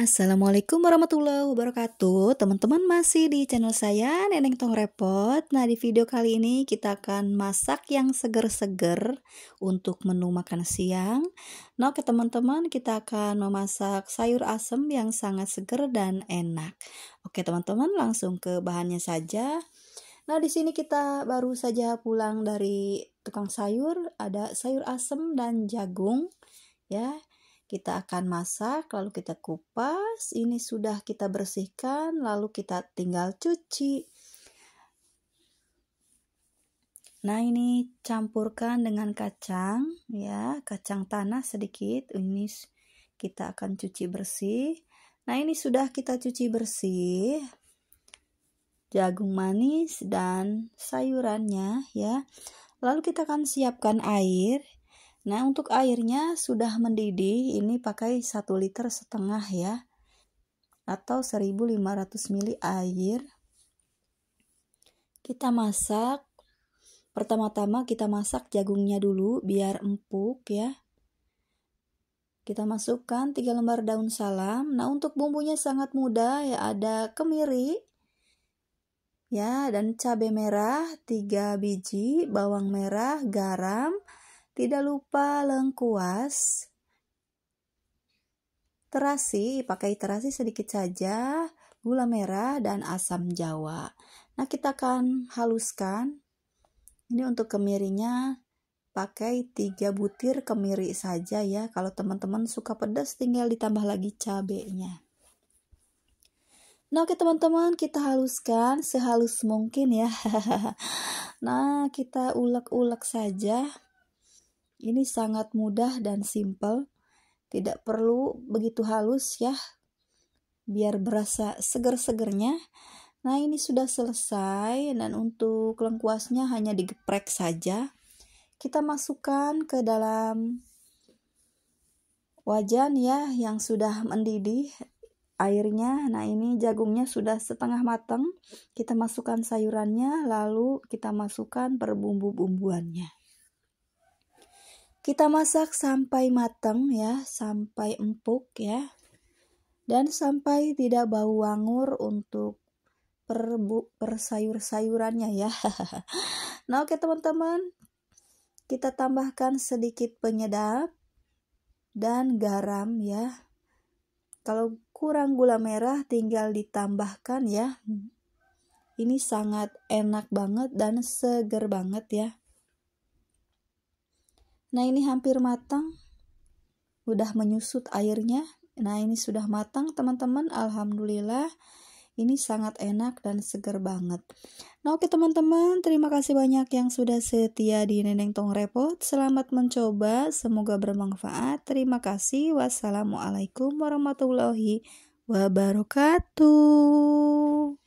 Assalamualaikum warahmatullahi wabarakatuh Teman-teman masih di channel saya Neneng Tong Repot Nah di video kali ini kita akan masak yang seger-seger Untuk menu makan siang Nah oke teman-teman kita akan memasak sayur asem yang sangat seger dan enak Oke teman-teman langsung ke bahannya saja Nah di sini kita baru saja pulang dari tukang sayur Ada sayur asem dan jagung Ya kita akan masak, lalu kita kupas. Ini sudah kita bersihkan, lalu kita tinggal cuci. Nah, ini campurkan dengan kacang ya, kacang tanah sedikit. Ini kita akan cuci bersih. Nah, ini sudah kita cuci bersih. Jagung manis dan sayurannya ya. Lalu kita akan siapkan air Nah, untuk airnya sudah mendidih, ini pakai 1 liter setengah ya, atau 1500 ml air. Kita masak, pertama-tama kita masak jagungnya dulu biar empuk ya. Kita masukkan 3 lembar daun salam. Nah, untuk bumbunya sangat mudah ya, ada kemiri, ya dan cabai merah 3 biji, bawang merah, garam, tidak lupa lengkuas. Terasi, pakai terasi sedikit saja, gula merah dan asam jawa. Nah, kita akan haluskan. Ini untuk kemirinya pakai 3 butir kemiri saja ya. Kalau teman-teman suka pedas tinggal ditambah lagi cabenya. Nah, oke teman-teman, kita haluskan sehalus mungkin ya. nah, kita ulek-ulek saja. Ini sangat mudah dan simple, tidak perlu begitu halus ya, biar berasa seger-segernya. Nah ini sudah selesai dan untuk lengkuasnya hanya digeprek saja. Kita masukkan ke dalam wajan ya yang sudah mendidih airnya. Nah, ini jagungnya sudah setengah matang. Kita masukkan sayurannya, lalu kita masukkan perbumbu-bumbuannya. Kita masak sampai matang ya, sampai empuk ya. Dan sampai tidak bau wangur untuk per, per sayur-sayurannya ya. nah, oke teman-teman. Kita tambahkan sedikit penyedap dan garam ya. Kalau kurang gula merah tinggal ditambahkan ya. Ini sangat enak banget dan seger banget ya. Nah, ini hampir matang. Udah menyusut airnya. Nah, ini sudah matang, teman-teman. Alhamdulillah. Ini sangat enak dan seger banget. Nah, oke teman-teman, terima kasih banyak yang sudah setia di Neneng Tong Repot. Selamat mencoba, semoga bermanfaat. Terima kasih. Wassalamualaikum warahmatullahi wabarakatuh.